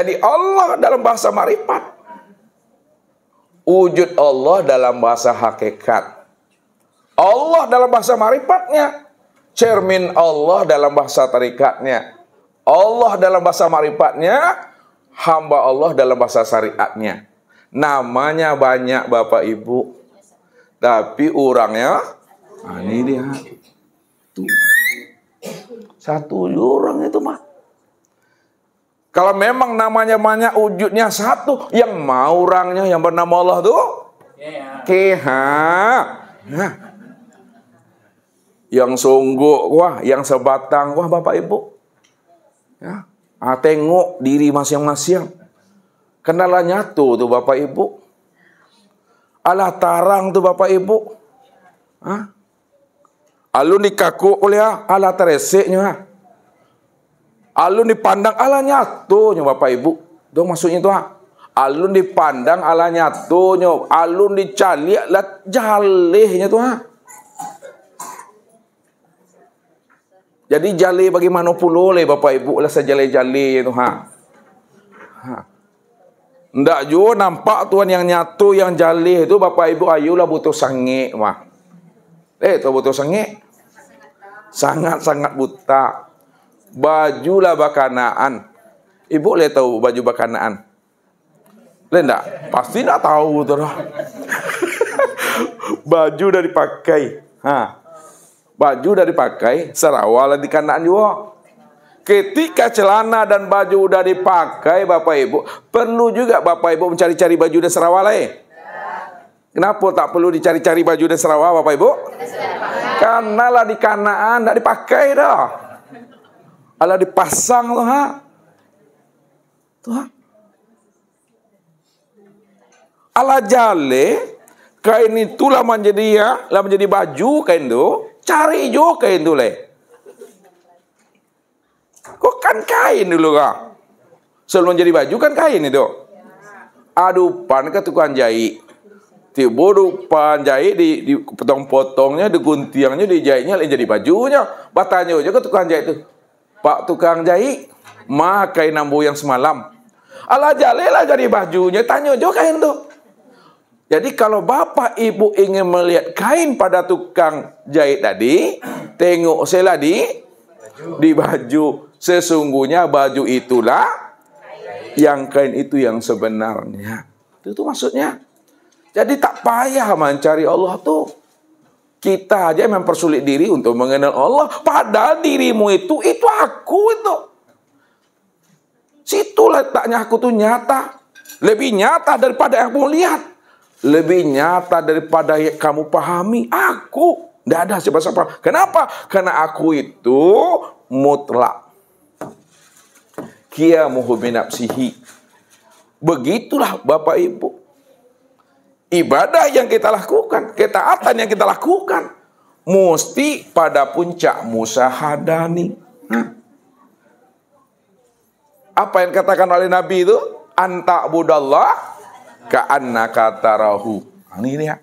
Jadi Allah dalam bahasa marifat. Wujud Allah dalam bahasa hakikat. Allah dalam bahasa marifatnya. Cermin Allah dalam bahasa tarikatnya. Allah dalam bahasa marifatnya. Hamba Allah dalam bahasa syariatnya. Namanya banyak Bapak Ibu. Tapi orangnya nah, ini dia. Tuh. Satu orang itu mah kalau memang namanya banyak, wujudnya satu. Yang mau orangnya yang bernama Allah tuh? Yeah. Keha. Nah. Yang sungguh, wah, yang sebatang, wah Bapak Ibu. Ya. Ah, tengok diri masing-masing. Kenalannya tuh tuh Bapak Ibu. Alah tarang tuh Bapak Ibu. Hah? Alun dikaku oleh ala tereseknya. Alun dipandang ala nyato nyo Bapak Ibu. Do maksudnya tu ha. Alun dipandang ala nyato nyo. Alun dicali ala jalehnya tu ha. Jadi jale bagaimana pulo le Bapak Ibu lah sejale-jale tu ha. Ha. Ndak jo nampak tuan yang nyato yang jale itu Bapak Ibu ayolah butuh sangit mah. Eh tu butuh sangit. Sangat-sangat buta. baju lah bakanaan. Ibu boleh tahu baju bakanaan? Boleh enggak? Pasti enggak tahu tuh. baju dari pakai. Ha. Baju dari pakai sarawalah di kanaan juga. Ketika celana dan baju udah dipakai Bapak Ibu, perlu juga Bapak Ibu mencari-cari baju dan sarawak eh? Kenapa tak perlu dicari-cari baju dan sarawak Bapak Ibu? Karena lah di kanaan tidak dipakai dah. Allah dipasang loh ha. Tuh Ala jale kain itu lama menjadi ya, lah menjadi baju kain itu. Cari jo kain itu leh. Kok kan kain dulu kah? Sebelum jadi baju kan kain itu. Adupan ke tukang jahit tibo pan jahit di, di potong-potongnya, diguntiangnya, di lain jadi bajunya. Batanya aja ke tukang jahit tuh. Pak tukang jahit, makai nambu yang semalam. Alah jalilah jadi bajunya, tanya juga kain tu. Jadi kalau bapak ibu ingin melihat kain pada tukang jahit tadi, tengok seladi di baju. di baju. Sesungguhnya baju itulah yang kain itu yang sebenarnya. Itu, itu maksudnya. Jadi tak payah mencari Allah tuh. Kita aja mempersulit diri untuk mengenal Allah. Padahal dirimu itu, itu aku itu. Situ letaknya aku tuh nyata. Lebih nyata daripada yang kamu lihat. Lebih nyata daripada yang kamu pahami. Aku. Tidak ada siapa-siapa. Kenapa? Karena aku itu mutlak. Kia muhu binapsihi. Begitulah Bapak Ibu ibadah yang kita lakukan, ketaatan yang kita lakukan, mesti pada puncak musahadani. Apa yang katakan oleh Nabi itu? Anta budallah ka'anna katarahu. Ini dia.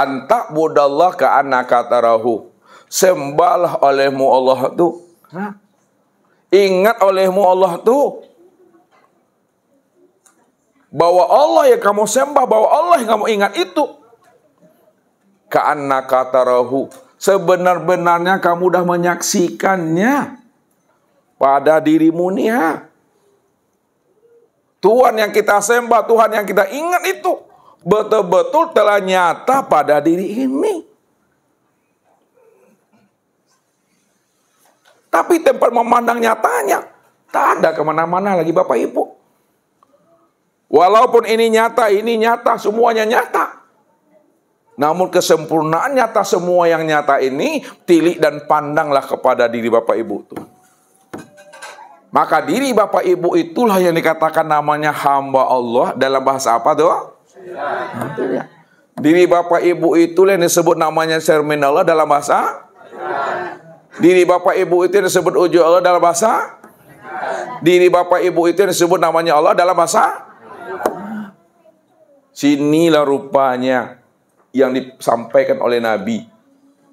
antak budallah anak kata tarahu. Sembahlah olehmu Allah tu. Ingat olehmu Allah tu. Bahwa Allah yang kamu sembah, bahwa Allah yang kamu ingat itu. Ke anak kata tarahu. Sebenar-benarnya kamu dah menyaksikannya pada dirimu nih ya. Tuhan yang kita sembah, Tuhan yang kita ingat itu betul-betul telah nyata pada diri ini. Tapi tempat memandang nyatanya, tak ada kemana-mana lagi Bapak Ibu. Walaupun ini nyata, ini nyata, semuanya nyata. Namun kesempurnaan nyata semua yang nyata ini, tilik dan pandanglah kepada diri Bapak Ibu itu. Maka diri Bapak Ibu itulah yang dikatakan namanya hamba Allah dalam bahasa apa tuh? ya. Diri bapak ibu itulah yang disebut namanya cermin Allah dalam bahasa. Diri bapa ibu itu yang disebut ujung Allah dalam bahasa. Diri bapa ibu itu yang disebut namanya Allah dalam bahasa. Sinilah rupanya yang disampaikan oleh Nabi.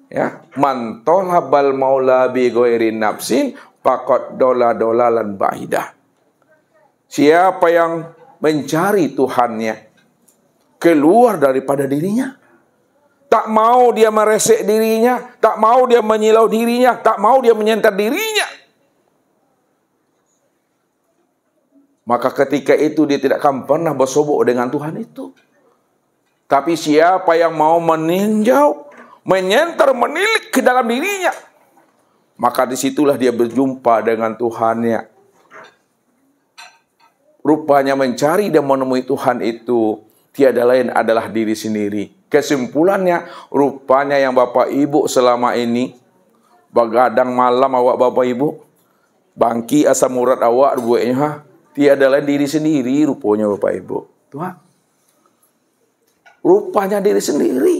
Ya, mantol habal maula bi ghairin nafsin pakot dola dolalan bahida. Siapa yang mencari Tuhannya keluar daripada dirinya. Tak mau dia meresek dirinya, tak mau dia menyilau dirinya, tak mau dia menyentuh dirinya. Maka ketika itu dia tidak akan pernah bersobok dengan Tuhan itu. Tapi siapa yang mau meninjau, menyentar, menilik ke dalam dirinya, maka disitulah dia berjumpa dengan Tuhannya. Rupanya mencari dan menemui Tuhan itu tiada lain adalah diri sendiri. Kesimpulannya, rupanya yang Bapak Ibu selama ini, begadang malam awak Bapak Ibu, bangki asam urat awak, buahnya, tiada lain diri sendiri rupanya Bapak Ibu. Tuhan, rupanya diri sendiri.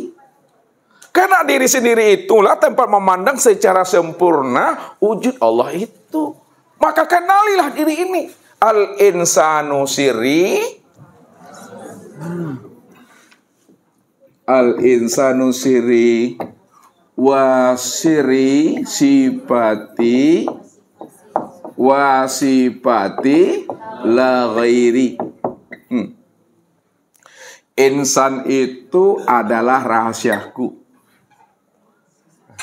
Karena diri sendiri itulah tempat memandang secara sempurna wujud Allah itu. Maka kenalilah diri ini. Al-insanu siri Al insanu siri wasiri sifati sipati la ghairi. Hmm. Insan itu adalah rahasiaku.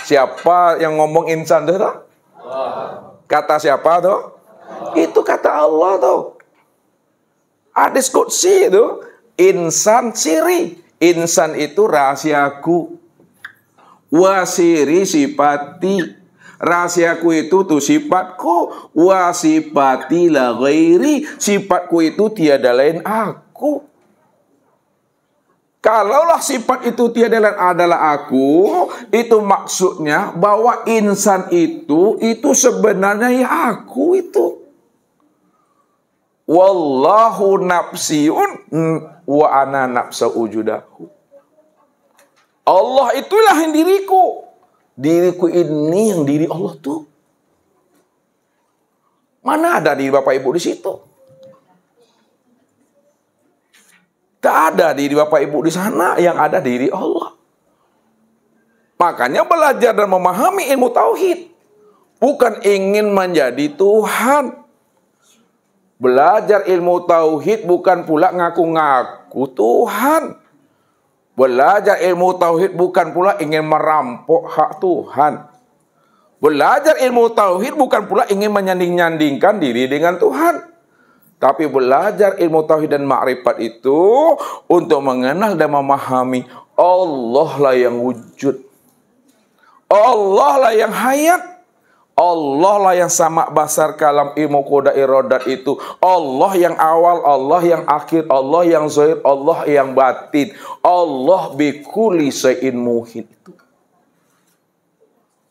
Siapa yang ngomong insan tuh? Allah. Kata siapa tuh? Itu kata Allah tuh. Hadis kutsi itu Insan siri. Insan itu rahasiaku. Wasiri sifati. Rahasiaku itu tuh sifatku. Wasifati la ghairi. Sifatku itu tiada lain aku. Kalaulah sifat itu tiada lain adalah aku, itu maksudnya bahwa insan itu, itu sebenarnya ya aku itu. Wallahu nafsiun wa ana nafsa ujudahu. Allah itulah yang diriku. Diriku ini yang diri Allah tuh. Mana ada diri Bapak Ibu di situ? tidak ada diri Bapak Ibu di sana yang ada diri Allah. Makanya belajar dan memahami ilmu tauhid bukan ingin menjadi Tuhan, Belajar ilmu tauhid bukan pula ngaku-ngaku Tuhan. Belajar ilmu tauhid bukan pula ingin merampok hak Tuhan. Belajar ilmu tauhid bukan pula ingin menyanding-nyandingkan diri dengan Tuhan. Tapi belajar ilmu tauhid dan makrifat itu untuk mengenal dan memahami Allah lah yang wujud. Allah lah yang hayat. Allah lah yang sama basar kalam ilmu koda irodat itu. Allah yang awal, Allah yang akhir, Allah yang zahir, Allah yang batin. Allah bikuli sein muhin itu.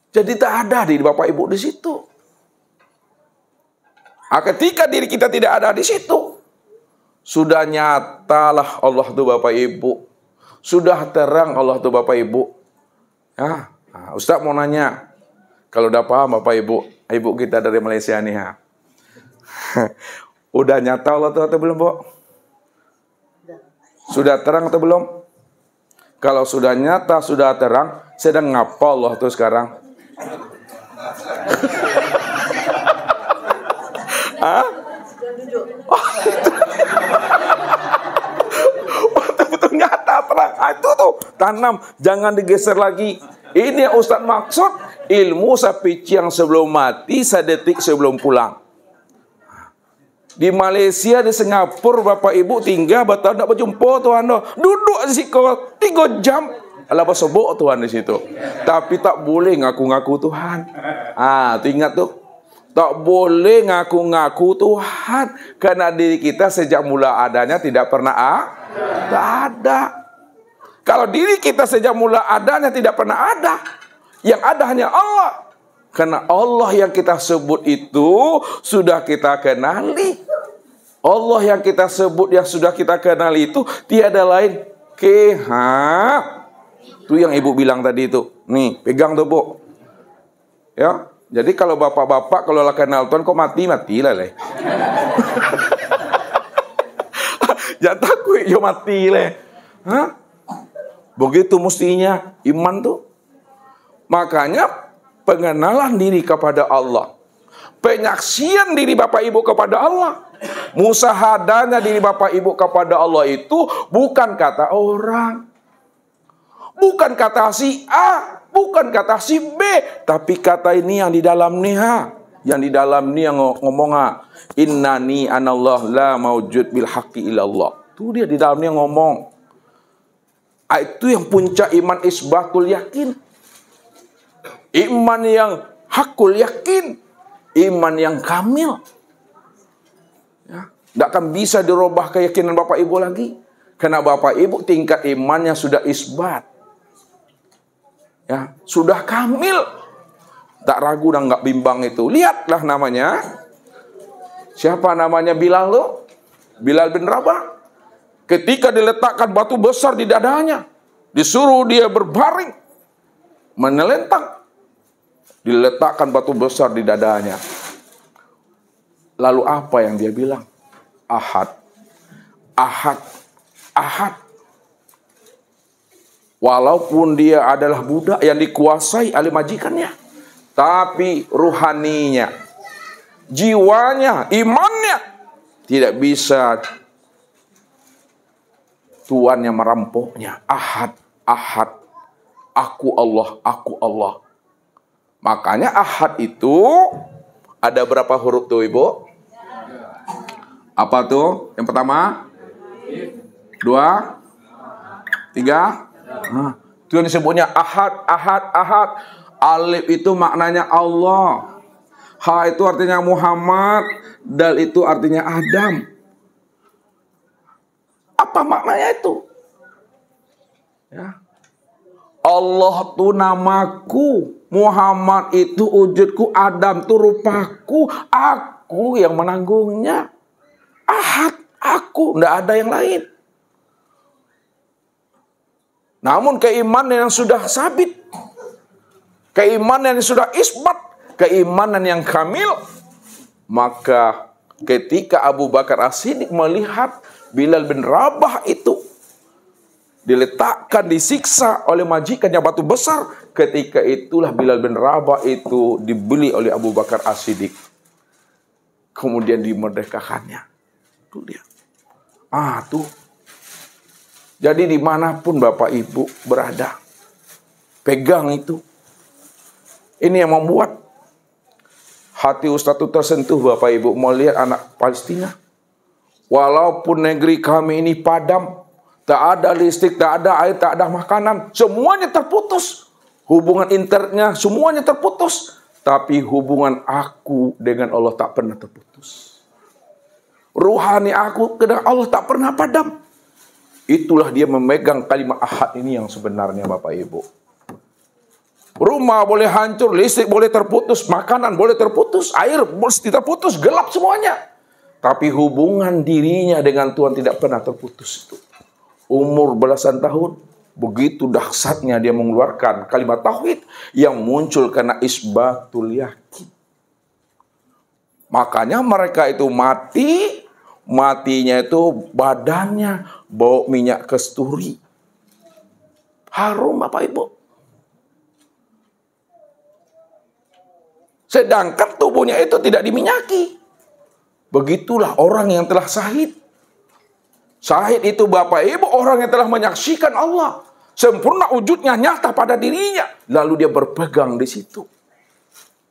Jadi tak ada di Bapak Ibu di situ. Nah, ketika diri kita tidak ada di situ, sudah nyatalah Allah tuh Bapak Ibu. Sudah terang Allah tuh Bapak Ibu. Ya. Ustaz mau nanya, kalau udah paham apa Ibu, Ibu kita dari Malaysia nih ha. udah nyata Allah tuh atau belum, Bu? Sudah terang atau belum? Kalau sudah nyata, sudah terang, sedang ngapa Allah tuh sekarang? Hah? Oh, betul terang. Ah, itu tuh, tanam, jangan digeser lagi. Ini yang Ustaz maksud, ilmu sampai yang sebelum mati, sadetik sebelum pulang. Di Malaysia, di Singapura, Bapak Ibu tinggal, batal nak berjumpa Tuhan. Duduk di situ, tiga jam. Alah sebut Tuhan di situ. Tapi tak boleh ngaku-ngaku Tuhan. Ah, tu ingat tu. Tak boleh ngaku-ngaku Tuhan. Karena diri kita sejak mula adanya tidak pernah ah? ada. Kalau diri kita sejak mula adanya tidak pernah ada, yang ada hanya Allah. Karena Allah yang kita sebut itu sudah kita kenali. Allah yang kita sebut yang sudah kita kenali itu tiada lain keha. Itu yang ibu bilang tadi itu. Nih, pegang tuh, Bu. Ya. Jadi kalau bapak-bapak kalau lah kenal Tuhan kok mati mati lah leh. Jangan takut yo mati leh. Hah? Begitu mestinya iman tuh Makanya pengenalan diri kepada Allah. Penyaksian diri Bapak Ibu kepada Allah. Musahadanya diri Bapak Ibu kepada Allah itu bukan kata orang. Bukan kata si A, bukan kata si B, tapi kata ini yang di dalam niha, yang di dalam nih yang ngomong innani anallah la maujud bil haqqi ilallah. Itu dia di dalamnya ngomong. Ah, itu yang puncak iman isbatul yakin. Iman yang hakul yakin. Iman yang kamil. Ya. Tidak akan bisa dirubah keyakinan Bapak Ibu lagi. Karena Bapak Ibu tingkat imannya sudah isbat. Ya, sudah kamil. Tak ragu dan nggak bimbang itu. Lihatlah namanya. Siapa namanya Bilal lo? Bilal bin Rabah. Ketika diletakkan batu besar di dadanya, disuruh dia berbaring, menelentang diletakkan batu besar di dadanya. Lalu apa yang dia bilang? Ahad. Ahad. Ahad. Walaupun dia adalah budak yang dikuasai oleh majikannya. Tapi ruhaninya, jiwanya, imannya tidak bisa tuannya merampoknya. Ahad, ahad. Aku Allah, aku Allah Makanya ahad itu ada berapa huruf tuh Ibu? Apa tuh? Yang pertama? Dua? Tiga? Itu yang disebutnya ahad, ahad, ahad. Alif itu maknanya Allah. Ha itu artinya Muhammad. Dal itu artinya Adam. Apa maknanya itu? Ya. Allah tuh namaku. Muhammad itu wujudku, Adam itu rupaku, aku yang menanggungnya. Ahad, aku, tidak ada yang lain. Namun keimanan yang sudah sabit, keimanan yang sudah isbat, keimanan yang kamil, maka ketika Abu Bakar As-Siddiq melihat Bilal bin Rabah itu diletakkan, disiksa oleh majikannya batu besar. Ketika itulah Bilal bin Rabah itu dibeli oleh Abu Bakar As-Siddiq. Kemudian dimerdekakannya. itu dia. Ah tuh. Jadi dimanapun Bapak Ibu berada. Pegang itu. Ini yang membuat hati Ustadz itu tersentuh Bapak Ibu. Mau lihat anak Palestina. Walaupun negeri kami ini padam, tak ada listrik, tak ada air, tak ada makanan. Semuanya terputus. Hubungan internetnya semuanya terputus. Tapi hubungan aku dengan Allah tak pernah terputus. Ruhani aku dengan Allah tak pernah padam. Itulah dia memegang kalimat ahad ini yang sebenarnya Bapak Ibu. Rumah boleh hancur, listrik boleh terputus, makanan boleh terputus, air boleh terputus, gelap semuanya. Tapi hubungan dirinya dengan Tuhan tidak pernah terputus itu umur belasan tahun begitu dahsyatnya dia mengeluarkan kalimat tauhid yang muncul karena isbatul yakin. Makanya mereka itu mati, matinya itu badannya bau minyak kesturi. Harum Bapak Ibu. Sedangkan tubuhnya itu tidak diminyaki. Begitulah orang yang telah sahid. Syahid itu bapak ibu orang yang telah menyaksikan Allah. Sempurna wujudnya nyata pada dirinya. Lalu dia berpegang di situ.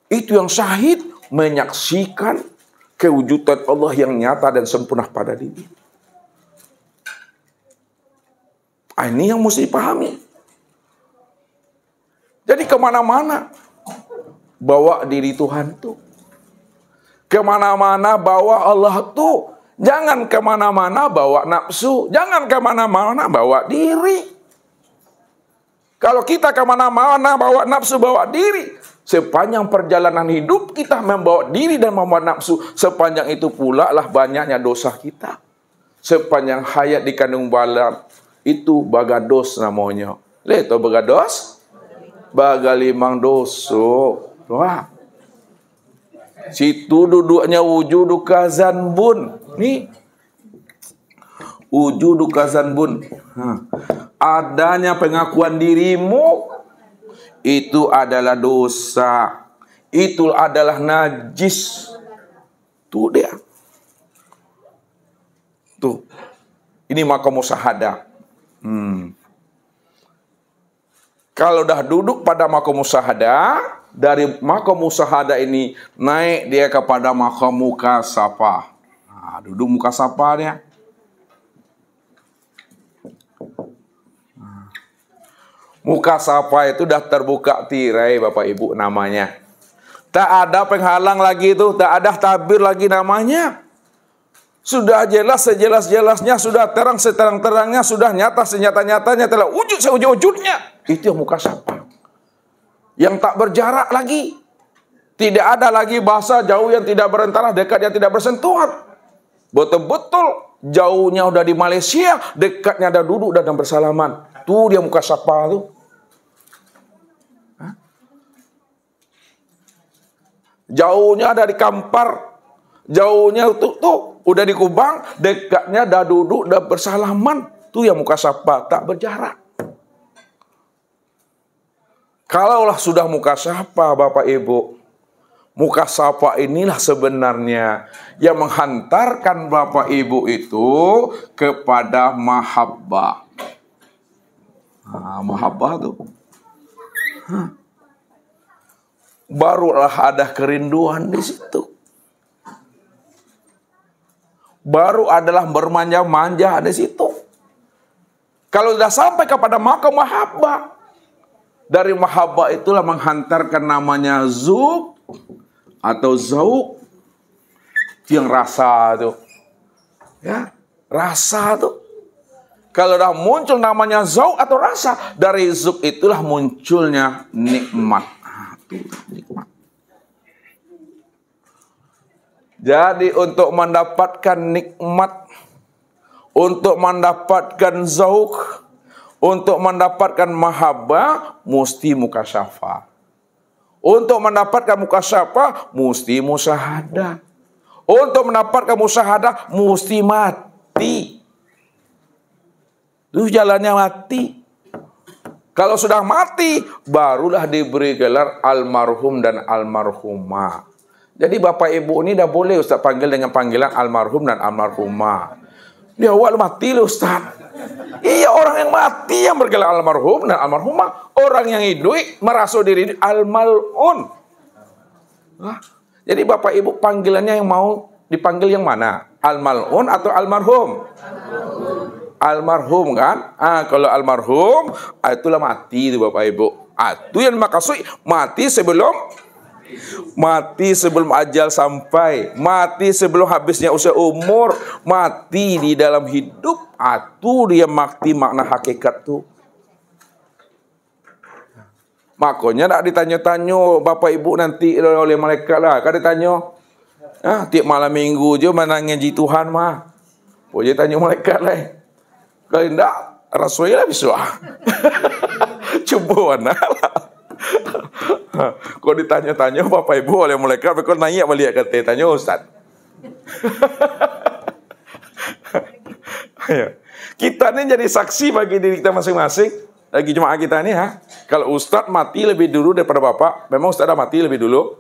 Itu yang syahid menyaksikan kewujudan Allah yang nyata dan sempurna pada diri. Ah, ini yang mesti dipahami. Jadi kemana-mana bawa diri Tuhan tuh. Kemana-mana bawa Allah tuh Jangan kemana-mana bawa nafsu. Jangan kemana-mana bawa diri. Kalau kita kemana-mana bawa nafsu, bawa diri. Sepanjang perjalanan hidup kita membawa diri dan membawa nafsu. Sepanjang itu pula lah banyaknya dosa kita. Sepanjang hayat di kandung balam. Itu bagados namanya. Lihat bagados? Bagalimang doso. Wah. Situ duduknya wujudu kazan bun. Ini wujudu kazanbun. Huh. Adanya pengakuan dirimu itu adalah dosa. Itu adalah najis. Tuh dia. Tuh. Ini makam musahada. Hmm. Kalau dah duduk pada makam musahada, dari makam musahada ini naik dia kepada makam mukasafah. Nah, duduk muka sapa dia. Muka sapa itu dah terbuka tirai Bapak Ibu namanya. Tak ada penghalang lagi itu, tak ada tabir lagi namanya. Sudah jelas sejelas-jelasnya, sudah terang seterang-terangnya, sudah nyata senyata-nyatanya, telah wujud seujud-wujudnya. Itu yang muka sapa. Yang tak berjarak lagi. Tidak ada lagi bahasa jauh yang tidak berentara, dekat yang tidak bersentuhan. Betul-betul jauhnya udah di Malaysia, dekatnya ada duduk dan bersalaman. Tuh dia muka sapa tuh. Jauhnya ada di Kampar, jauhnya tuh tuh udah di Kubang, dekatnya ada duduk dan bersalaman. Tuh yang muka sapa tak berjarak. Kalaulah sudah muka sapa Bapak Ibu, muka sapa inilah sebenarnya yang menghantarkan Bapak Ibu itu kepada mahabbah. Nah, mahabbah tuh. Hah. Barulah ada kerinduan di situ. Baru adalah bermanja-manja di situ. Kalau sudah sampai kepada maka mahabbah. Dari mahabbah itulah menghantarkan namanya zub atau zauk yang rasa itu Ya, rasa itu Kalau dah muncul namanya zauk atau rasa, dari zuk itulah munculnya nikmat. Ah, nikmat. Jadi untuk mendapatkan nikmat, untuk mendapatkan zauk, untuk mendapatkan mahabbah, mesti mukasyafah. Untuk mendapatkan muka siapa, mesti musahada. Untuk mendapatkan musahada, mesti mati. Itu jalannya mati. Kalau sudah mati, barulah diberi gelar almarhum dan almarhumah. Jadi bapak ibu ini dah boleh Ustaz panggil dengan panggilan almarhum dan almarhumah. Dia awal mati loh Ustaz. Iya orang yang mati yang bergelar almarhum dan nah, almarhumah. Orang yang hidup merasa diri almalun. Nah, jadi bapak ibu panggilannya yang mau dipanggil yang mana? Almalun atau almarhum? Almarhum, kan? Ah kalau almarhum ah, itulah mati itu bapak ibu. Atuh ah, yang makasih mati sebelum mati sebelum ajal sampai, mati sebelum habisnya usia umur, mati di dalam hidup, atuh dia mati makna hakikat tuh. Makanya nak ditanya-tanya bapak ibu nanti oleh malaikat lah. Kan ditanya, ah, tiap malam minggu je mana ngaji Tuhan mah. Boleh tanya malaikat lah. Kalau tidak, Rasulullah lah bisa. Cuba lah kau ditanya-tanya Bapak Ibu oleh mereka, kau nanya balik ke tanya Ustaz. Iya. kita ini jadi saksi bagi diri kita masing-masing. Lagi jemaah kita ini ha. Kalau Ustaz mati lebih dulu daripada Bapak, memang Ustaz dah mati lebih dulu.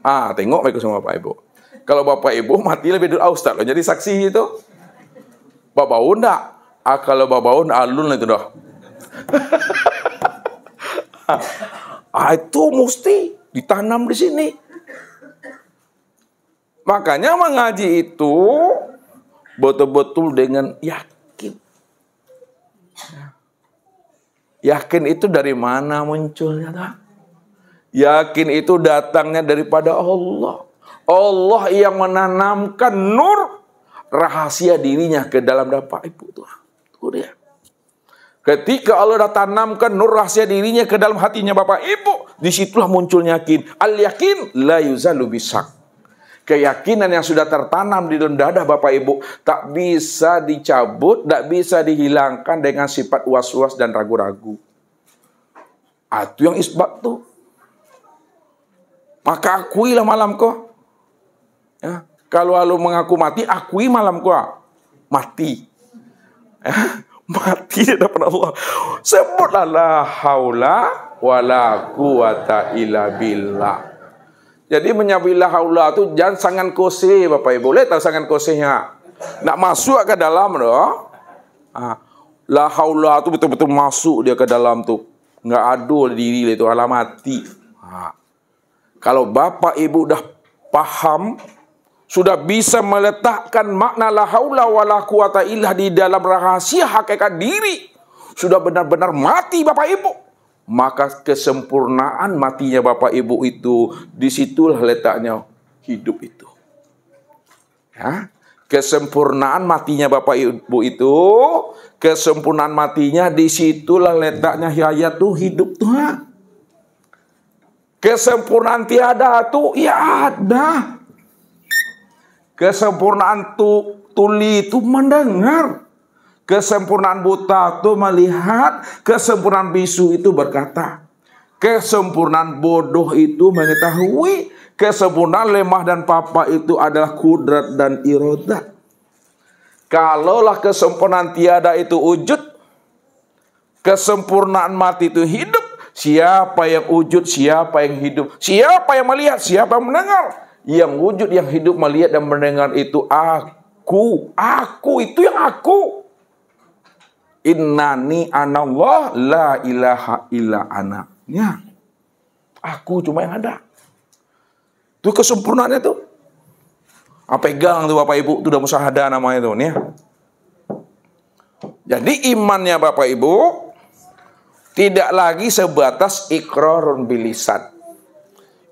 Ah, tengok baik semua Bapak Ibu. Kalau Bapak Ibu mati lebih dulu, ah, Ustaz loh jadi saksi itu. Bapak undak Ah, kalau Bapak undak alun itu dah. Ah, itu mesti ditanam di sini. Makanya mengaji itu betul-betul dengan yakin. Yakin itu dari mana munculnya? Tak? Yakin itu datangnya daripada Allah. Allah yang menanamkan nur rahasia dirinya ke dalam dapak ibu Tuhan. Itu dia. Ketika Allah dah tanamkan nur rahasia dirinya ke dalam hatinya Bapak Ibu, disitulah muncul yakin. Al yakin la yuzalu bisak. Keyakinan yang sudah tertanam di dalam dada Bapak Ibu tak bisa dicabut, tak bisa dihilangkan dengan sifat was-was dan ragu-ragu. Ah, itu yang isbat tuh. Maka akuilah malam kau. Ya. Kalau lalu mengaku mati, akui malam kau mati. Ya mati di depan Allah. Sebutlah la haula wala quwata illa billah. Jadi menyebut la haula tu jangan sangan kose Bapak Ibu. Boleh tak sangat kosenya? Nak masuk ke dalam tu. Ha? ha. La haula tu betul-betul masuk dia ke dalam tu. Enggak adul diri dia tu alamati. Ha. Kalau bapak ibu dah faham sudah bisa meletakkan makna la haula wala quwata illa di dalam rahasia hakikat diri, sudah benar-benar mati Bapak Ibu, maka kesempurnaan matinya Bapak Ibu itu disitulah letaknya hidup itu. Ya, kesempurnaan matinya Bapak Ibu itu, kesempurnaan matinya disitulah letaknya hayat tuh hidup Tuhan. Kesempurnaan tiada tuh ya ada. Kesempurnaan tu, tuli itu mendengar. Kesempurnaan buta itu melihat. Kesempurnaan bisu itu berkata. Kesempurnaan bodoh itu mengetahui. Kesempurnaan lemah dan papa itu adalah kudrat dan irodat. Kalaulah kesempurnaan tiada itu wujud, kesempurnaan mati itu hidup. Siapa yang wujud, siapa yang hidup, siapa yang melihat, siapa yang mendengar yang wujud yang hidup melihat dan mendengar itu aku aku itu yang aku innani anallah la ilaha illa ana ya aku cuma yang ada itu kesempurnaannya tuh apa ah, pegang tuh Bapak Ibu itu udah musahada namanya tuh nih jadi imannya Bapak Ibu tidak lagi sebatas ikrarun bilisan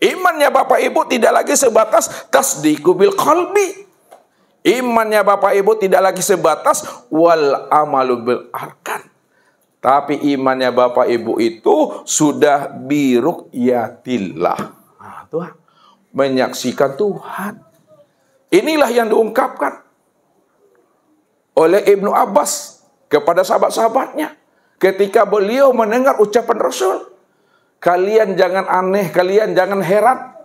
Imannya Bapak Ibu tidak lagi sebatas tasdiku bil qalbi. Imannya Bapak Ibu tidak lagi sebatas wal amalu bil arkan. Tapi imannya Bapak Ibu itu sudah biruk yatillah. Nah, Tuhan. Menyaksikan Tuhan. Inilah yang diungkapkan oleh Ibnu Abbas kepada sahabat-sahabatnya. Ketika beliau mendengar ucapan Rasul. Kalian jangan aneh, kalian jangan heran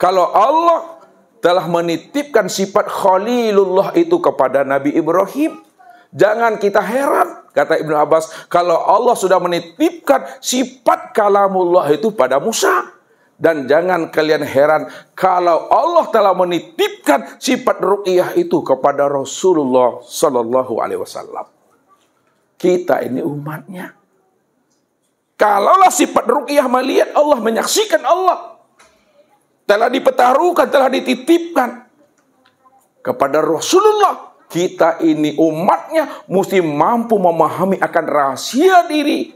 kalau Allah telah menitipkan sifat Khalilullah itu kepada Nabi Ibrahim. Jangan kita heran, kata Ibnu Abbas, kalau Allah sudah menitipkan sifat kalamullah itu pada Musa. Dan jangan kalian heran kalau Allah telah menitipkan sifat ruqyah itu kepada Rasulullah Sallallahu Alaihi Wasallam. Kita ini umatnya. Kalaulah sifat ruqyah melihat Allah menyaksikan Allah telah dipetaruhkan, telah dititipkan kepada Rasulullah. Kita ini umatnya mesti mampu memahami akan rahasia diri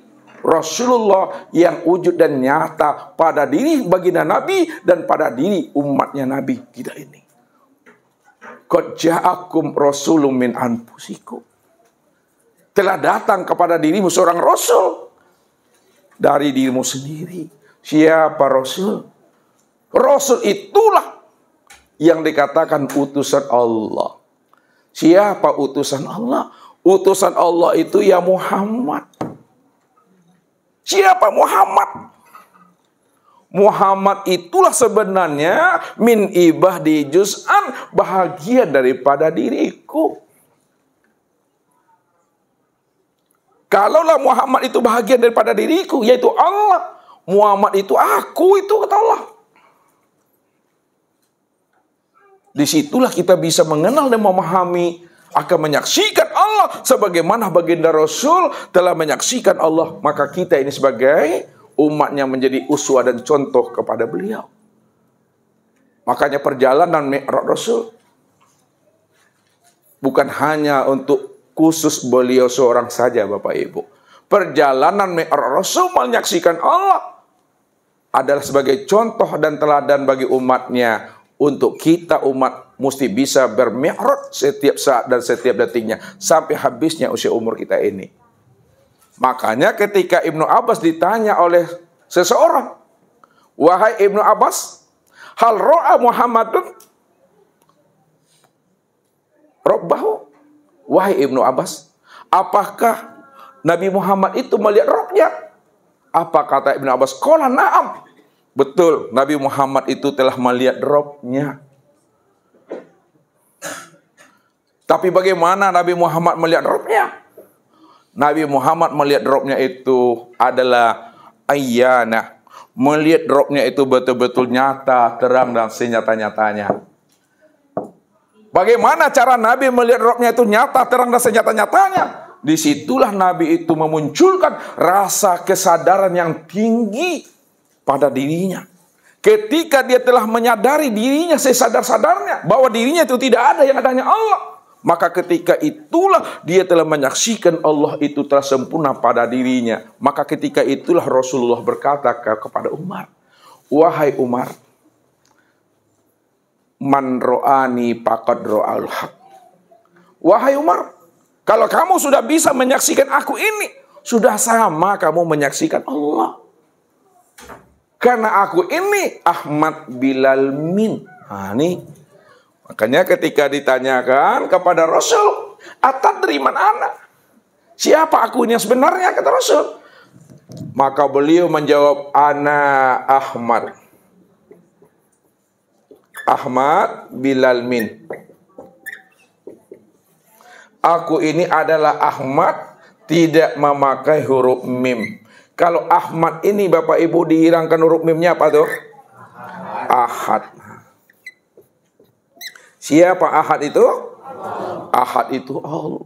Rasulullah yang wujud dan nyata pada diri baginda Nabi dan pada diri umatnya Nabi kita ini. Qad ja'akum rasulun min Telah datang kepada dirimu seorang rasul dari dirimu sendiri. Siapa Rasul? Rasul itulah yang dikatakan utusan Allah. Siapa utusan Allah? Utusan Allah itu ya Muhammad. Siapa Muhammad? Muhammad itulah sebenarnya min ibah di juz'an bahagia daripada diriku. Kalaulah Muhammad itu bahagian daripada diriku, yaitu Allah. Muhammad itu aku, itu kata Allah. Disitulah kita bisa mengenal dan memahami akan menyaksikan Allah sebagaimana baginda Rasul telah menyaksikan Allah. Maka kita ini sebagai umatnya menjadi uswa dan contoh kepada beliau. Makanya perjalanan Mi'raj Rasul bukan hanya untuk khusus beliau seorang saja Bapak Ibu. Perjalanan Mi'raj Rasul menyaksikan Allah adalah sebagai contoh dan teladan bagi umatnya untuk kita umat mesti bisa bermi'raj setiap saat dan setiap detiknya sampai habisnya usia umur kita ini. Makanya ketika Ibnu Abbas ditanya oleh seseorang, "Wahai Ibnu Abbas, hal ro'a Muhammadun Robbahu?" Wahai Ibnu Abbas, apakah Nabi Muhammad itu melihat rohnya? Apa kata Ibnu Abbas? Kola na'am. Betul, Nabi Muhammad itu telah melihat rohnya. Tapi bagaimana Nabi Muhammad melihat rohnya? Nabi Muhammad melihat rohnya itu adalah ayyana. Melihat rohnya itu betul-betul nyata, terang dan senyata-nyatanya. Bagaimana cara Nabi melihat rohnya itu nyata, terang dan senyata-nyatanya. Disitulah Nabi itu memunculkan rasa kesadaran yang tinggi pada dirinya. Ketika dia telah menyadari dirinya sesadar-sadarnya bahwa dirinya itu tidak ada yang adanya Allah. Maka ketika itulah dia telah menyaksikan Allah itu telah sempurna pada dirinya. Maka ketika itulah Rasulullah berkata kepada Umar, "Wahai Umar, man ro'ani pakot ro'al haq. Wahai Umar, kalau kamu sudah bisa menyaksikan aku ini, sudah sama kamu menyaksikan Allah. Karena aku ini Ahmad Bilal Min. Nah, ini. Makanya ketika ditanyakan kepada Rasul, atas teriman anak. Siapa aku yang sebenarnya? Kata Rasul. Maka beliau menjawab, anak Ahmad. Ahmad Bilal Min. Aku ini adalah Ahmad tidak memakai huruf mim. Kalau Ahmad ini Bapak Ibu dihilangkan huruf mimnya apa tuh? Ahad. Siapa Ahad itu? Ahad itu Allah.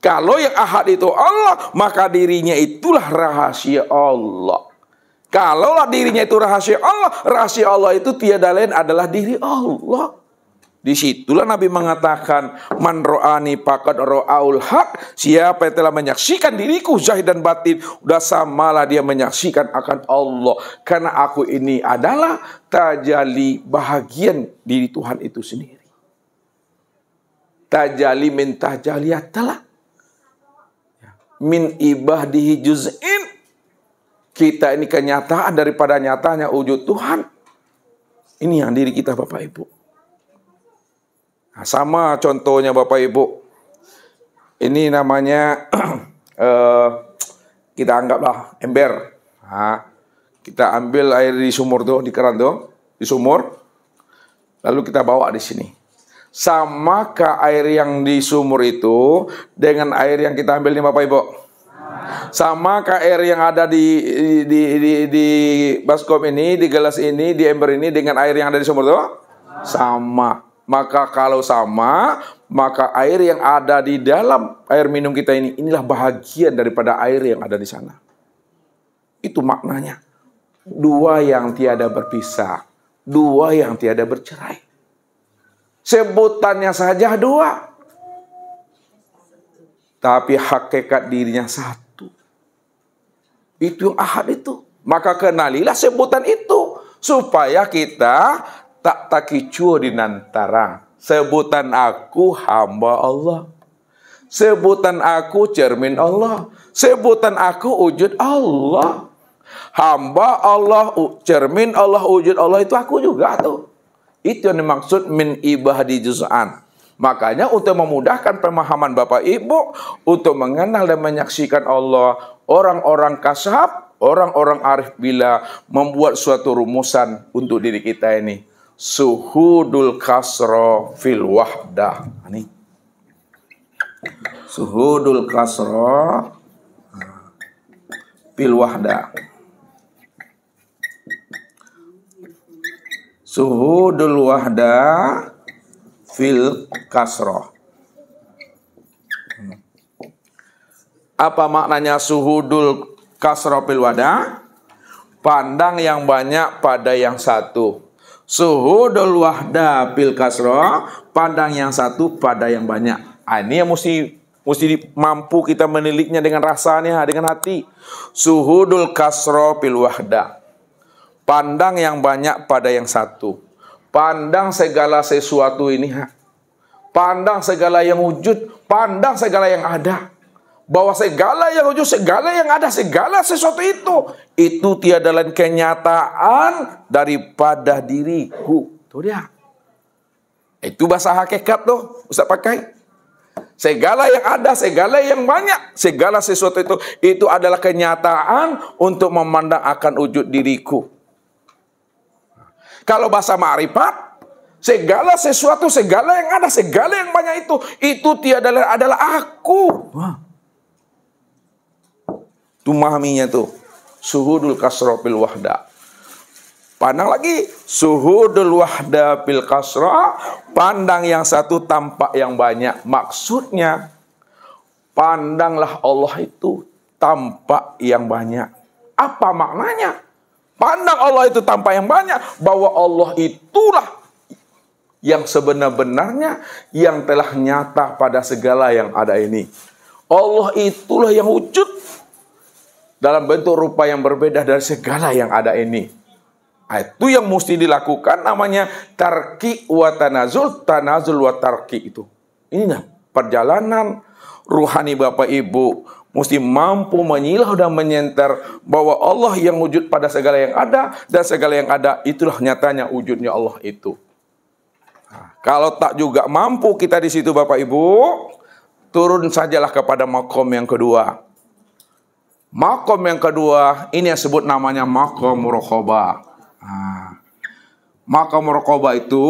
Kalau yang Ahad itu Allah, maka dirinya itulah rahasia Allah. Kalaulah dirinya itu rahasia Allah, rahasia Allah itu tiada lain adalah diri Allah. Disitulah Nabi mengatakan Man ro'ani pakat ro'aul hak Siapa yang telah menyaksikan diriku Zahid dan batin Udah samalah dia menyaksikan akan Allah Karena aku ini adalah Tajali bahagian diri Tuhan itu sendiri Tajali min tajaliatalah Min ibadihi juz'in kita ini kenyataan daripada nyatanya wujud Tuhan. Ini yang diri kita Bapak Ibu. Nah, sama contohnya Bapak Ibu. Ini namanya eh, kita anggaplah ember. Nah, kita ambil air di sumur tuh, di keran tuh, di sumur. Lalu kita bawa di sini. Samakah air yang di sumur itu dengan air yang kita ambil nih Bapak Ibu sama KR yang ada di di di, di baskom ini, di gelas ini, di ember ini dengan air yang ada di sumur itu sama. Maka kalau sama, maka air yang ada di dalam air minum kita ini inilah bahagian daripada air yang ada di sana. Itu maknanya. Dua yang tiada berpisah, dua yang tiada bercerai. Sebutannya saja dua, tapi hakikat dirinya satu itu yang ahad itu. Maka kenalilah sebutan itu. Supaya kita tak takicuo nantara Sebutan aku hamba Allah. Sebutan aku cermin Allah. Sebutan aku wujud Allah. Hamba Allah, cermin Allah, wujud Allah itu aku juga tuh. Itu yang dimaksud min ibah di juz'an. Makanya untuk memudahkan pemahaman Bapak Ibu untuk mengenal dan menyaksikan Allah, orang-orang kasab, orang-orang arif bila membuat suatu rumusan untuk diri kita ini. Suhudul kasro fil wahdah. Ini. Suhudul kasro ah, fil wahdah. Suhudul wahdah fil kasroh. Apa maknanya suhudul kasroh fil wada? Pandang yang banyak pada yang satu. Suhudul wahda fil kasroh, pandang yang satu pada yang banyak. Ah, ini yang mesti mesti mampu kita meniliknya dengan rasanya, ah, dengan hati. Suhudul kasroh fil wahda. Pandang yang banyak pada yang satu. Pandang segala sesuatu ini. Pandang segala yang wujud. Pandang segala yang ada. Bahwa segala yang wujud, segala yang ada, segala sesuatu itu. Itu tiada lain kenyataan daripada diriku. Itu dia. Itu bahasa hakikat tuh. usah pakai. Segala yang ada, segala yang banyak, segala sesuatu itu, itu adalah kenyataan untuk memandang akan wujud diriku. Kalau bahasa ma'rifat, segala sesuatu, segala yang ada, segala yang banyak itu, itu tiada adalah aku. Itu Tuh mahaminya tuh. Suhudul kasro pil wahda. Pandang lagi. Suhudul wahda pil kasro. Pandang yang satu tampak yang banyak. Maksudnya, pandanglah Allah itu tampak yang banyak. Apa maknanya? pandang Allah itu tanpa yang banyak, bahwa Allah itulah yang sebenar-benarnya yang telah nyata pada segala yang ada ini. Allah itulah yang wujud dalam bentuk rupa yang berbeda dari segala yang ada ini. Nah, itu yang mesti dilakukan namanya tarki wa tanazul, tanazul wa tarki itu. Ini perjalanan rohani Bapak Ibu mesti mampu menyilau dan menyenter bahwa Allah yang wujud pada segala yang ada dan segala yang ada itulah nyatanya wujudnya Allah itu. Nah, kalau tak juga mampu kita di situ Bapak Ibu, turun sajalah kepada makom yang kedua. Makom yang kedua ini yang sebut namanya makom rokoba. Nah, makom rokoba itu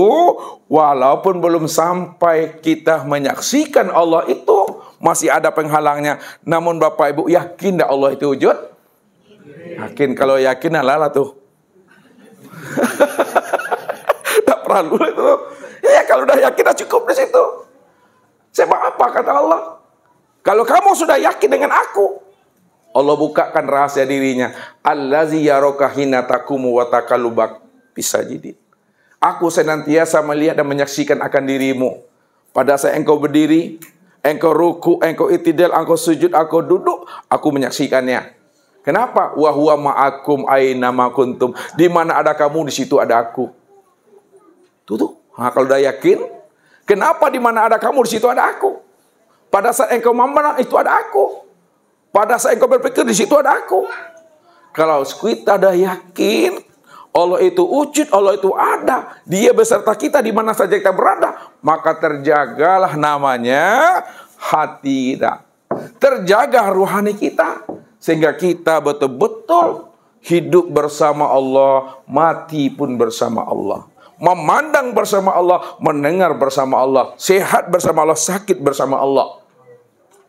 walaupun belum sampai kita menyaksikan Allah itu masih ada penghalangnya. Namun Bapak Ibu yakin tidak Allah itu wujud? Yakin. Kalau yakin halal tuh. Tak perlu itu. Ya, ya kalau udah yakin dah cukup di situ. Sebab apa kata Allah? Kalau kamu sudah yakin dengan aku, Allah bukakan rahasia dirinya. Allazi yaraka hina takumu wa bisa jadi. Aku senantiasa melihat dan menyaksikan akan dirimu. Pada saat engkau berdiri, engkau ruku, engkau itidal, engkau sujud, engkau duduk, aku menyaksikannya. Kenapa? Wahwa ma'akum aina makuntum. Di mana ada kamu, di situ ada aku. Tuh tuh. Nah, kalau udah yakin, kenapa di mana ada kamu, di situ ada aku? Pada saat engkau memenang itu ada aku. Pada saat engkau berpikir, di situ ada aku. Kalau kita ada yakin, Allah itu wujud, Allah itu ada. Dia beserta kita di mana saja kita berada. Maka terjagalah namanya hati kita. Terjaga ruhani kita. Sehingga kita betul-betul hidup bersama Allah, mati pun bersama Allah. Memandang bersama Allah, mendengar bersama Allah, sehat bersama Allah, sakit bersama Allah.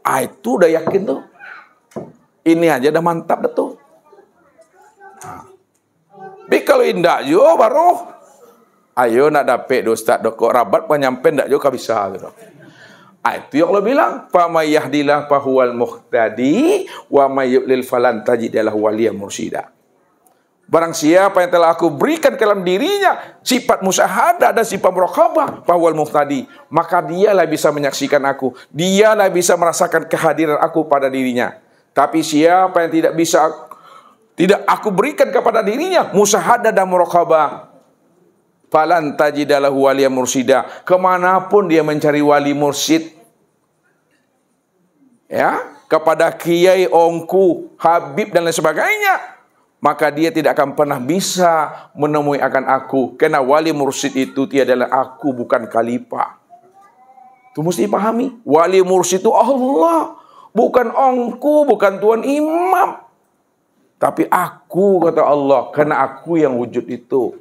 Ah, itu udah yakin tuh. Ini aja udah mantap betul. Tapi kalau indah yo baru ayo nak dapat do ustaz do kok rabat penyampen ndak yo bisa gitu. Ah, itu yang Allah bilang, "Fama yahdillah huwal muhtadi wa may yudlil falan tajidalah lahu waliya mursida." Barang siapa yang telah aku berikan ke dalam dirinya sifat musyahadah dan sifat muraqabah bahwal muhtadi, maka dialah bisa menyaksikan aku, dialah bisa merasakan kehadiran aku pada dirinya. Tapi siapa yang tidak bisa tidak aku berikan kepada dirinya musahada dan muraqabah. Falan tajidalah waliya mursida. Kemanapun dia mencari wali mursid. Ya, kepada kiai, ongku, habib dan lain sebagainya. Maka dia tidak akan pernah bisa menemui akan aku. Karena wali mursid itu tiadalah aku bukan khalifah. Itu mesti pahami, Wali mursid itu Allah. Bukan ongku, bukan tuan imam. Tapi aku kata Allah, karena aku yang wujud itu.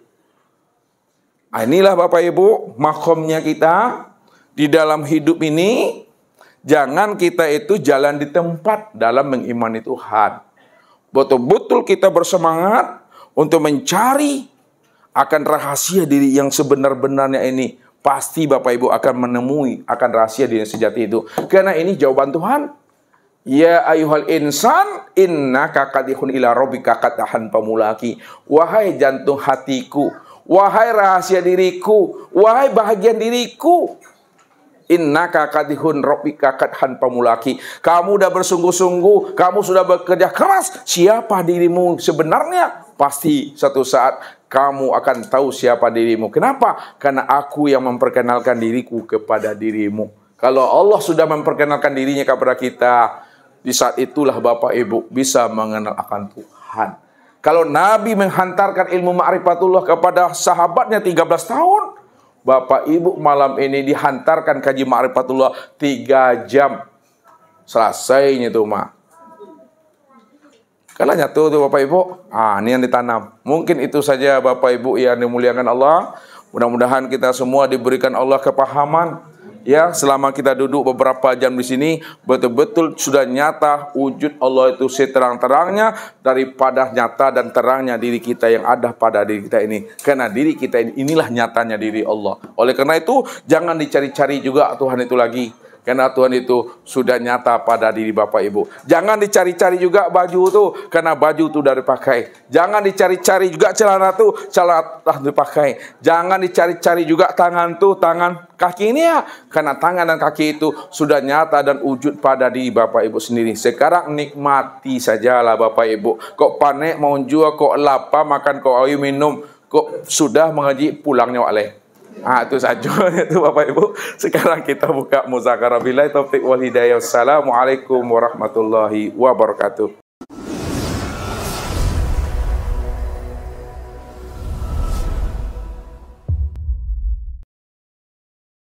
Nah, inilah Bapak Ibu, makomnya kita di dalam hidup ini. Jangan kita itu jalan di tempat dalam mengimani Tuhan. Betul-betul kita bersemangat untuk mencari akan rahasia diri yang sebenar-benarnya ini. Pasti Bapak Ibu akan menemui akan rahasia diri yang sejati itu. Karena ini jawaban Tuhan. Ya ayuhal insan inna kakadihun ila Robi kakadahan pemulaki. Wahai jantung hatiku, wahai rahasia diriku, wahai bahagian diriku. Inna kakadihun Robi kakadahan pemulaki. Kamu sudah bersungguh-sungguh, kamu sudah bekerja keras. Siapa dirimu sebenarnya? Pasti satu saat kamu akan tahu siapa dirimu. Kenapa? Karena aku yang memperkenalkan diriku kepada dirimu. Kalau Allah sudah memperkenalkan dirinya kepada kita, di saat itulah Bapak Ibu bisa mengenal akan Tuhan. Kalau Nabi menghantarkan ilmu ma'rifatullah kepada sahabatnya 13 tahun, Bapak Ibu malam ini dihantarkan kaji ma'rifatullah 3 jam. Selesainya itu, Ma. Kalau nyatu tuh Bapak Ibu, ah ini yang ditanam. Mungkin itu saja Bapak Ibu yang dimuliakan Allah. Mudah-mudahan kita semua diberikan Allah kepahaman ya selama kita duduk beberapa jam di sini betul-betul sudah nyata wujud Allah itu seterang-terangnya daripada nyata dan terangnya diri kita yang ada pada diri kita ini karena diri kita ini inilah nyatanya diri Allah oleh karena itu jangan dicari-cari juga Tuhan itu lagi karena Tuhan itu sudah nyata pada diri Bapak Ibu. Jangan dicari-cari juga baju itu karena baju itu sudah dipakai. Jangan dicari-cari juga celana itu celana telah dipakai. Jangan dicari-cari juga tangan tuh tangan kaki ini ya karena tangan dan kaki itu sudah nyata dan wujud pada diri Bapak Ibu sendiri. Sekarang nikmati sajalah Bapak Ibu. Kok panik mau jual, kok lapar makan, kok ayu minum, kok sudah mengaji pulangnya oleh Ah, itu saja itu Bapak Ibu. Sekarang kita buka muzakarah billahi taufik wal hidayah. Assalamualaikum warahmatullahi wabarakatuh.